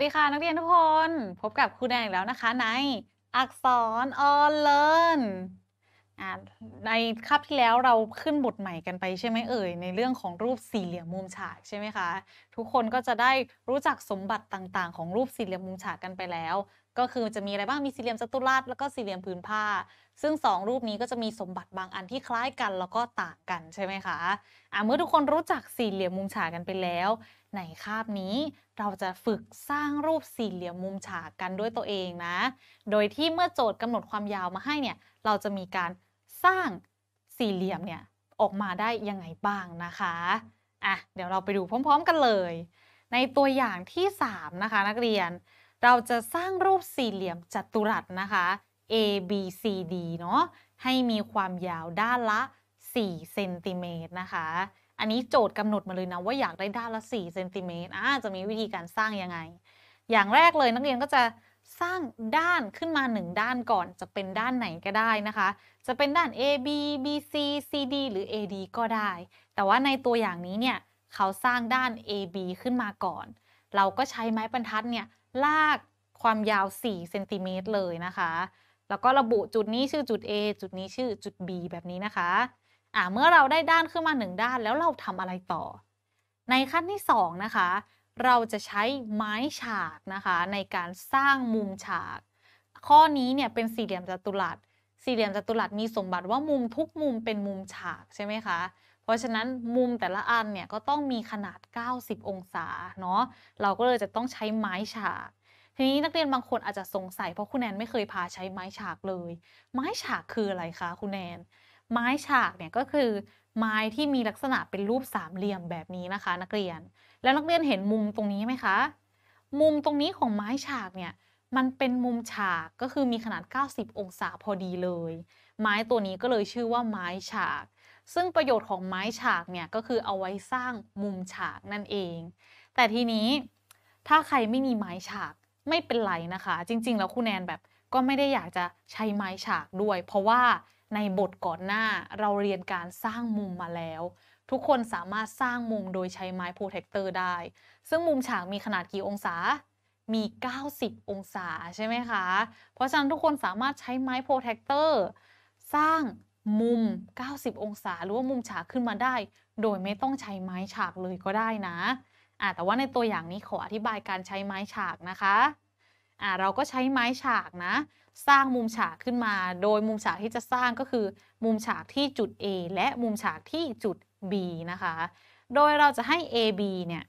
สดีค่ะ นักเรียนทุกคนพบกับครูแดงแล้วนะคะในอักษรออนเลิร์นในคาบที่แล้วเราขึ้นบทใหม่กัน ไปใช่ไหมเอ่ยในเรื่องของรูปสี่เหลี่ยมมุมฉาก ใช่ไหมคะทุกคนก็จะได้รู้จักสมบัติต่างๆของรูปสี่เหลี่ยมมุมฉากกันไปแล้วก็คือจะมี อะไรบ้างมีสี่เหลี่ยมจัตุรัสแล้วก็สี่เหลี่ยมผืนผ้า ซึ่ง 2 รูปนี้ก็จะมีสมบัติบางอันที่คล้ายกัน แล้ว ก็ต่างกันใช่ไหมคะอ่ะเมื่อทุกคนรู้จักสี่เหลี่ยมมุมฉากกันไปแล้ว ในคาบนี้เราจะฝึกสร้างรูปสี่เหลี่ยมมุมฉากกันด้วยตัวเองนะโดยที่เมื่อโจทย์กำหนดความยาวมาให้เนี่ยเราจะมีการสร้างสี่เหลี่ยมเนี่ยออกมาได้ยังไงบ้างนะคะอ่ะเดี๋ยวเราไปดูพร้อมๆกันเลย ในตัวอย่างที่ 3 นะคะ นักเรียนเราจะสร้างรูปสี่เหลี่ยมจัตุรัสนะคะ A B C D เนาะให้มีความยาวด้านละ 4 เซนติเมตรนะคะ อันนี้โจทย์กำหนดมาเลยนะ ว่าอยากได้ด้านละ 4 เซนติเมตรอ่าจะมีวิธีการสร้างยังไง อย่างแรกเลยนักเรียนก็จะสร้างด้านขึ้นมา 1 ด้านก่อน จะเป็นด้านไหนก็ได้นะคะ จะเป็นด้าน A B B C C D หรือ A D ก็ได้ แต่ว่าในตัวอย่างนี้เนี่ยเขาสร้างด้าน A B ขึ้นมาก่อนเราก็ใช้ไม้บรรทัดเนี่ยลากความยาว 4 เซนติเมตรเลยนะคะ แล้วก็ระบุจุดนี้ชื่อจุด A จุดนี้ชื่อจุด B แบบนี้นะคะ อ่าเมื่อเราได้ด้านขึ้นมา 1 ด้าน แล้วเราทำอะไรต่อ ในขั้นที่ 2 นะคะ เราจะใช้ไม้ฉากนะคะ ในการสร้างมุมฉาก ข้อนี้เนี่ยเป็นสี่เหลี่ยมจัตุรัสสี่เหลี่ยมจัตุรัสมีสมบัติว่ามุมทุกมุมเป็นมุมฉากใช่ไหมคะราะฉะนั้นมุมแต่ละอัน เนี่ย ก็ต้องมีขนาด 90 องศา เนาะ เราก็เลยจะต้องใช้ไม้ฉาก ทีนี้นักเรียนบางคนอาจจะสงสัยเพราะคุณแนนไม่เคยพาใช้ไม้ฉากเลย ไม้ฉากคืออะไรคะคุณแนน ไม้ฉากเนี่ยก็คือไม้ที่มีลักษณะเป็นรูปสามเหลี่ยมแบบนี้นะคะนักเรียน แล้วนักเรียนเห็นมุมตรงนี้ไหมคะ มุมตรงนี้ของไม้ฉากเนี่ยมันเป็นมุมฉากก็คือมีขนาด 90 องศาพอดีเลย ไม้ตัวนี้ก็เลยชื่อว่าไม้ฉากซึ่งประโยชน์ของไม้ฉากเนี่ยก็คือเอาไว้สร้างมุมฉากนั่นเอง แต่ทีนี้ถ้าใครไม่มีไม้ฉากไม่เป็นไรนะคะ จริง ๆ แล้วคุณแนนแบบก็ไม่ได้อยากจะใช้ไม้ฉากด้วย เพราะว่าในบทก่อนหน้าเราเรียนการสร้างมุมมาแล้ว ทุกคนสามารถสร้างมุมโดยใช้ไม้โปรเทคเตอร์ได้ ซึ่งมุมฉากมีขนาดกี่องศา มี 90 องศาใช่ไหมคะ เพราะฉะนั้นทุกคนสามารถใช้ไม้โปรเทคเตอร์สร้างมุม 90 องศา หรือว่ามุมฉากขึ้นมาได้ โดยไม่ต้องใช้ไม้ฉากเลยก็ได้นะ อ่าแต่ว่าในตัวอย่างนี้ขออธิบายการใช้ไม้ฉากนะคะ อ่าเราก็ใช้ไม้ฉากนะ สร้างมุมฉากขึ้นมา โดยมุมฉากที่จะสร้างก็คือ มุมฉากที่จุด A และมุมฉากที่จุด B นะคะ โดยเราจะให้ AB เนี่ย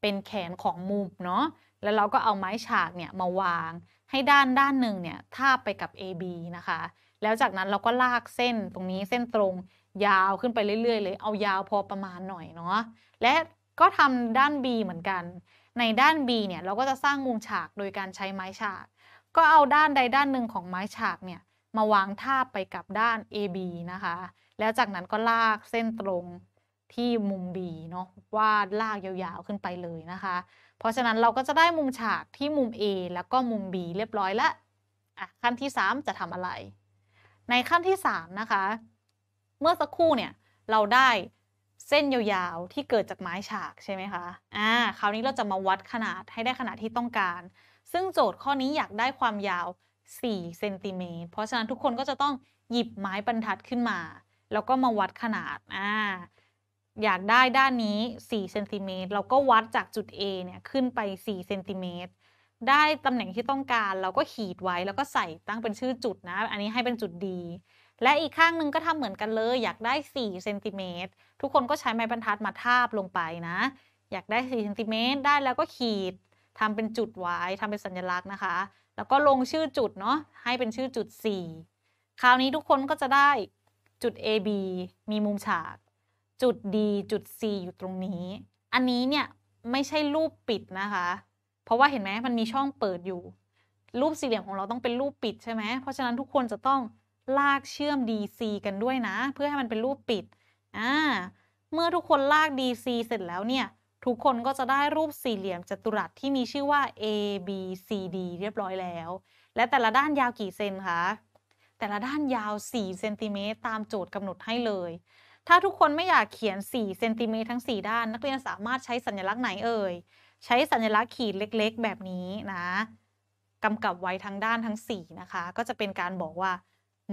เป็นแขนของมุมเนาะแล้วเราก็เอาไม้ฉากเนี่ยมาวางให้ด้านด้านหนึ่งเนี่ยทาบไปกับ AB นะคะ แล้วจากนั้นเราก็ลากเส้นตรงนี้เส้นตรงยาวขึ้นไปเรื่อยๆเลยเอายาวพอประมาณหน่อย เนาะและก็ทำด้าน B เหมือนกันในด้าน B เนี่ย เราก็จะสร้างมุมฉากโดยการใช้ไม้ฉาก ก็เอาด้านใดด้านหนึ่งของไม้ฉากเนี่ยมาวางทาบไปกับด้าน AB นะคะแล้วจากนั้นก็ลากเส้นตรงที่มุมบีเนาะวาดลากยาวๆขึ้นไปเลยนะคะ เพราะฉะนั้นเราก็จะได้มุมฉากที่มุม A แล้วก็มุม B เรียบร้อยละอ่ะขั้นที่ 3 จะทำอะไร ในขั้นที่3นะคะ เมื่อสักครู่เนี่ยเราได้เส้นยาว ๆ ที่เกิดจากไม้ฉากใช่ไหมคะอ่าคราวนี้เราจะมาวัดขนาดให้ได้ขนาดที่ต้องการ ซึ่งโจทย์ข้อนี้อยากได้ความยาว4เซนติเมตรเพราะฉะนั้นทุกคนก็จะต้องหยิบไม้บรรทัดขึ้นมาแล้วก็มาวัดขนาดอ่าอยากได้ด้านนี้4เซนติเมตรเราก็วัดจากจุด A เนี่ยขึ้นไป4เซนติเมตรได้ตำแหน่งที่ต้องการเราก็ขีดไว้แล้วก็ใส่ตั้งเป็นชื่อจุดนะอันนี้ให้เป็นจุดดี และอีกข้างหนึ่งก็ทำเหมือนกันเลย อยากได้4เซนติเมตรทุกคนก็ใช้ไม้บรรทัดมาทาบลงไปนะ อยากได้4เซนติเมตรได้แล้วก็ขีดทำเป็นจุดไว้ทำเป็นสัญลักษณ์นะคะ แล้วก็ลงชื่อจุดเนาะให้เป็นชื่อจุด 4 คราวนี้ทุกคนก็จะได้จุด AB มีมุมฉากจุด D จุด C อยู่ตรงนี้ อันนี้เนี่ย ไม่ใช่รูปปิดนะคะ เพราะว่าเห็นไหมมันมีช่องเปิดอยู่ รูปสี่เหลี่ยมของเราต้องเป็นรูปปิดใช่ไหมเพราะฉะนั้นทุกคนจะต้องลากเชื่อม DC กันด้วยนะ เพื่อให้มันเป็นรูปปิด อ่า เมื่อทุกคนลาก DC เสร็จแล้วเนี่ย ทุกคนก็จะได้รูปสี่เหลี่ยมจัตุรัสที่มีชื่อว่า ABCD เรียบร้อยแล้ว และแต่ละด้านยาวกี่เซนคะแต่ละด้านยาว4เซนติเมตรตามโจทย์กำหนดให้เลยถ้าทุกคนไม่อยากเขียน 4เซนติเมตรทั้ง 4 ด้าน นักเรียนสามารถใช้สัญลักษณ์ไหนเอ่ย ใช้สัญลักษณ์ขีดเล็กๆแบบนี้นะ กำกับไว้ทั้งด้านทั้ง4นะคะ ก็จะเป็นการบอกว่า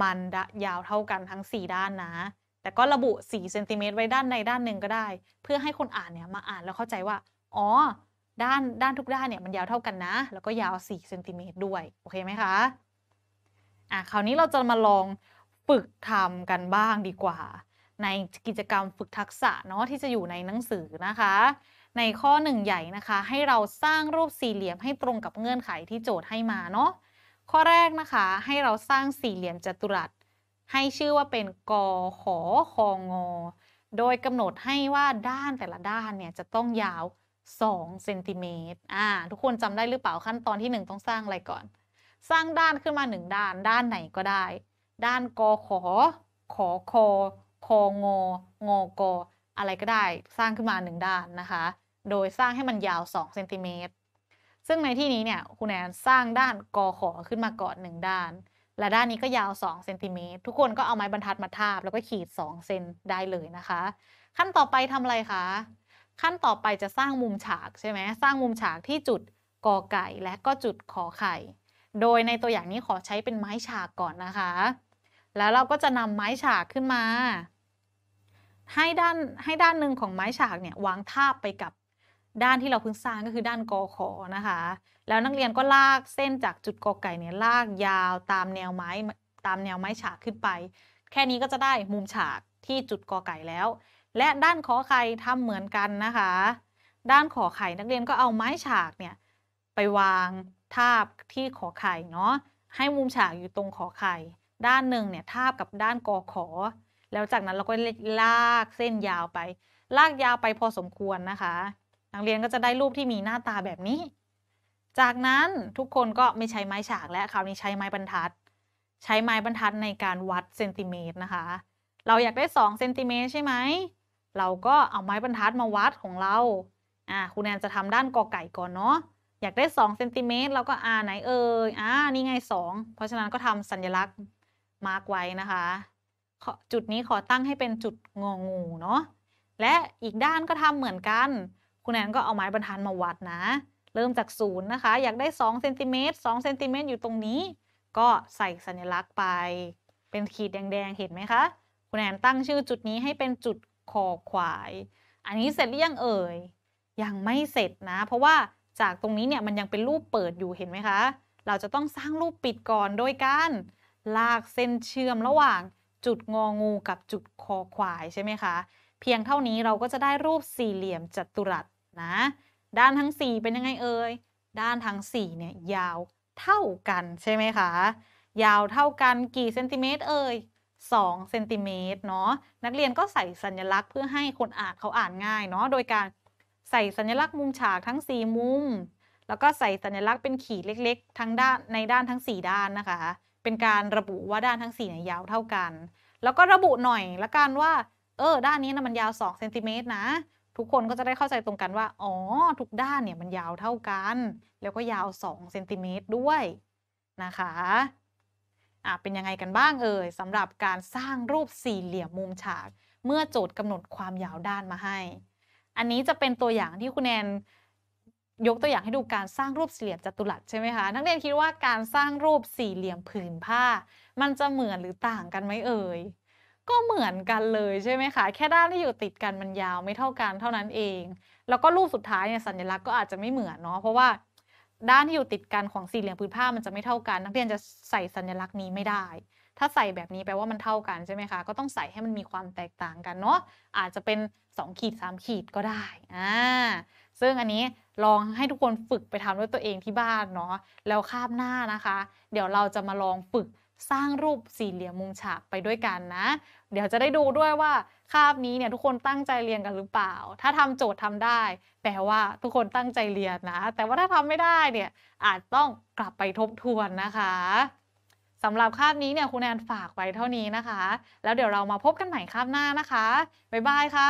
มันยาวเท่ากันทั้ง 4 ด้านนะ แต่ก็ระบุ 4 เซนติเมตรไว้ด้านในด้านหนึ่งก็ได้ เพื่อให้คนอ่านเนี่ยมาอ่านแล้วเข้าใจว่า อ๋อ ด้าน ด้านทุกด้านเนี่ยมันยาวเท่ากันนะ แล้วก็ยาว4เซนติเมตรด้วย โอเคไหมคะอ่ะคราวนี้เราจะมาลองฝึกทำกันบ้างดีกว่าในกิจกรรมฝึกทักษะเนาะที่จะอยู่ในหนังสือนะคะ ในข้อหนึ่งใหญ่นะคะ ให้เราสร้างรูปสี่เหลี่ยมให้ตรงกับเงื่อนไขที่โจทย์ให้มาเนาะข้อแรกนะคะให้เราสร้างสี่เหลี่ยมจัตุรัส ให้ชื่อว่าเป็นกอขอคองอโดยกำหนดให้ว่าด้านแต่ละด้านเนี่ยจะต้องยาว2เซนติเมตรอ่าทุกคนจำได้หรือเปล่าขั้นตอนที่1ต้องสร้างอะไรก่อนสร้างด้านขึ้นมา 1 ด้าน ด้านไหนก็ได้ ด้านกอขอขอคอคงงก อะไรก็ได้สร้างขึ้นมาหนึ่งด้านนะคะ โดยสร้างให้มันยาว2เซนติเมตรซึ่งในที่นี้เนี่ยคุณแอนสร้างด้านกอขอขึ้นมาก่อนหนึ่งด้าน และด้านนี้ก็ยาว2เซนติเมตรทุกคนก็เอาไม้บรรทัดมาทาบแล้วก็ขีด2เซนได้เลยนะคะ ขั้นต่อไปทำอะไรคะขั้นต่อไปจะสร้างมุมฉากใช่ไหมสร้างมุมฉากที่จุดกอไก่และก็จุดขอไข่ โดยในตัวอย่างนี้ขอใช้เป็นไม้ฉากก่อนนะคะ แล้วเราก็จะนำไม้ฉากขึ้นมาให้ด้านให้ด้านหนึ่งของไม้ฉากเนี่ย วางทาบไปกับด้านที่เราเพิ่งสร้างก็คือด้านกอขอนะคะ แล้วนักเรียนก็ลากเส้นจากจุดกอไก่เนี่ยลากยาวตามแนวไม้ตามแนวไม้ฉากขึ้นไปแค่นี้ก็จะได้มุมฉากที่จุดกอไก่แล้ว และด้านขอไข่ทำเหมือนกันนะคะ ด้านขอไข่นักเรียนก็เอาไม้ฉากเนี่ย ไปวางทาบที่ขอไข่เนาะ ให้มุมฉากอยู่ตรงขอไข่ด้านหนึ่งเนี่ยทาบกับด้านกอขอแล้วจากนั้นเราก็ลากเส้นยาวไป ลากยาวไปพอสมควรนะคะนักเรียนก็จะได้รูปที่มีหน้าตาแบบนี้ จากนั้นทุกคนก็ไม่ใช้ไม้ฉากและคราวนี้ใช้ไม้บรรทัด ใช้ไม้บรรทัดในการวัดเซนติเมตรนะคะ เราอยากได้2เซนติเมตรใช่ไหม เราก็เอาไม้บรรทัดมาวัดของเราอ่าคุณแนนจะทำด้านกอไก่ก่อนเนาะ อยากได้ 2 เซนติเมตรเราก็อ่าไหนเอออ่านี่ไง 2 เพราะฉะนั้นก็ทำสัญลักษณ์มาร์กไว้นะคะจุดนี้ขอตั้งให้เป็นจุดงองูเนาะ และอีกด้านก็ทำเหมือนกัน คุณแอนก็เอาไม้บรรทัดมาวัดนะ เริ่มจากศูนย์นะคะ อยากได้ 2 เซนติเมตร2เซนติเมตรอยู่ตรงนี้ ก็ใส่สัญลักษณ์ไป เป็นขีดแดงๆเห็นไหมคะ คุณแอนตั้งชื่อจุดนี้ให้เป็นจุดคอควาย อันนี้เสร็จหรือยังเอ่ย ยังไม่เสร็จนะ เพราะว่าจากตรงนี้เนี่ยมันยังเป็นรูปเปิดอยู่เห็นไหมคะ เราจะต้องสร้างรูปปิดก่อนโดยการลากเส้นเชื่อมระหว่างจุดงองูกับจุดคอควายใช่ไหมคะ เพียงเท่านี้เราก็จะได้รูปสี่เหลี่ยมจัตุรัสนะ ด้านทั้ง 4 เป็นยังไงเอ่ยด้านทั้ง4เนี่ยยาวเท่ากันใช่ไหมคะยาวเท่ากันกี่เซนติเมตรเอ่ย2เซนติเมตรเนาะนักเรียนก็ใส่สัญลักษณ์เพื่อให้คนอ่านเขาอ่านง่าย เนาะโดยการใส่สัญลักษณ์มุมฉากทั้ง4มุมแล้วก็ใส่สัญลักษณ์เป็นขีดเล็ก ๆ ทั้งด้านในด้านทั้ง 4 ด้านนะคะเป็นการระบุว่าด้านทั้ง4เนี่ยยาวเท่ากัน แล้วก็ระบุหน่อยละกันว่า เออ ด้านนี้นะมันยาว 2เซนติเมตรนะ ทุกคนก็จะได้เข้าใจตรงกันว่า อ๋อ ทุกด้านเนี่ยมันยาวเท่ากัน แล้วก็ยาว2เซนติเมตรด้วยนะคะ อ่ะ เป็นยังไงกันบ้างเอ่ยสำหรับการสร้างรูปสี่เหลี่ยมมุมฉาก เมื่อโจทย์กำหนดความยาวด้านมาให้ อันนี้จะเป็นตัวอย่างที่คุณแอนยกตัวอย่างให้ดูการสร้างรูปสี่เหลี่ยมจัตุรัสใช่ไหมคะ นักเรียนคิดว่าการสร้างรูปสี่เหลี่ยมผืนผ้า มันจะเหมือนหรือต่างกันไหมเอ่ย ก็เหมือนกันเลยใช่ไหมคะ แค่ด้านที่อยู่ติดกันมันยาวไม่เท่ากันเท่านั้นเอง แล้วก็รูปสุดท้ายเนี่ยสัญลักษณ์ก็อาจจะไม่เหมือนเนาะ เพราะว่าด้านที่อยู่ติดกันของสี่เหลี่ยมผืนผ้ามันจะไม่เท่ากัน นักเรียนจะใส่สัญลักษณ์นี้ไม่ได้ ถ้าใส่แบบนี้แปลว่ามันเท่ากันใช่ไหมคะ ก็ต้องใส่ให้มันมีความแตกต่างกันเนาะ อาจจะเป็น2ขีด3ขีดก็ได้ อ่าซึ่งอันนี้ลองให้ทุกคนฝึกไปทำด้วยตัวเองที่บ้านเนาะแล้วคาบหน้านะคะ เดี๋ยวเราจะมาลองฝึกสร้างรูปสี่เหลี่ยมมุมฉากไปด้วยกันนะ เดี๋ยวจะได้ดูด้วยว่า คาบนี้เนี่ยทุกคนตั้งใจเรียนกันหรือเปล่า ถ้าทำโจทย์ทำได้แปลว่าทุกคนตั้งใจเรียนนะ แต่ว่าถ้าทำไม่ได้เนี่ยอาจต้องกลับไปทบทวนนะคะสำหรับคาบนี้เนี่ยคุณแอนฝากไว้เท่านี้นะคะ แล้วเดี๋ยวเรามาพบกันใหม่คาบหน้านะคะบ๊ายบายค่ะ